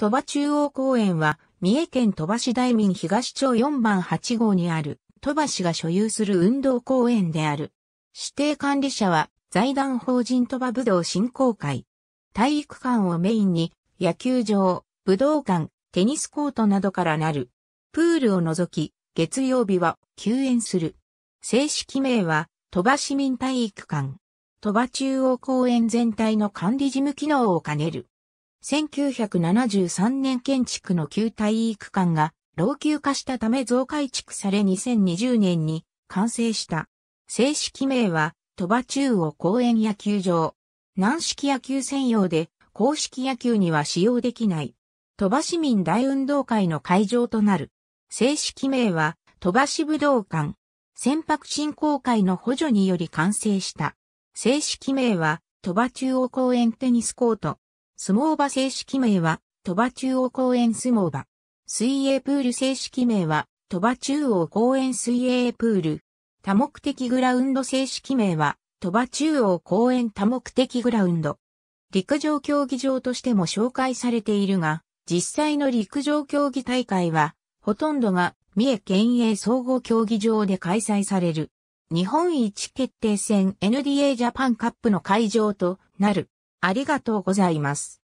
鳥羽中央公園は、三重県鳥羽市大民東町4番8号にある、鳥羽市が所有する運動公園である。指定管理者は、財団法人鳥羽武道振興会。体育館をメインに、野球場、武道館、テニスコートなどからなる。プールを除き、月曜日は休園する。正式名は、鳥羽市民体育館。鳥羽中央公園全体の管理事務機能を兼ねる。1973年建築の旧体育館が老朽化したため増改築され2020年に完成した。正式名は鳥羽中央公園野球場。軟式野球専用で公式野球には使用できない。鳥羽市民大運動会の会場となる。正式名は鳥羽市武道館。船舶振興会の補助により完成した。正式名は鳥羽中央公園テニスコート。相撲場正式名は、鳥羽中央公園相撲場。水泳プール正式名は、鳥羽中央公園水泳プール。多目的グラウンド正式名は、鳥羽中央公園多目的グラウンド。陸上競技場としても紹介されているが、実際の陸上競技大会は、ほとんどが三重県営総合競技場で開催される。日本一決定戦 NDA ジャパンカップの会場となる。ありがとうございます。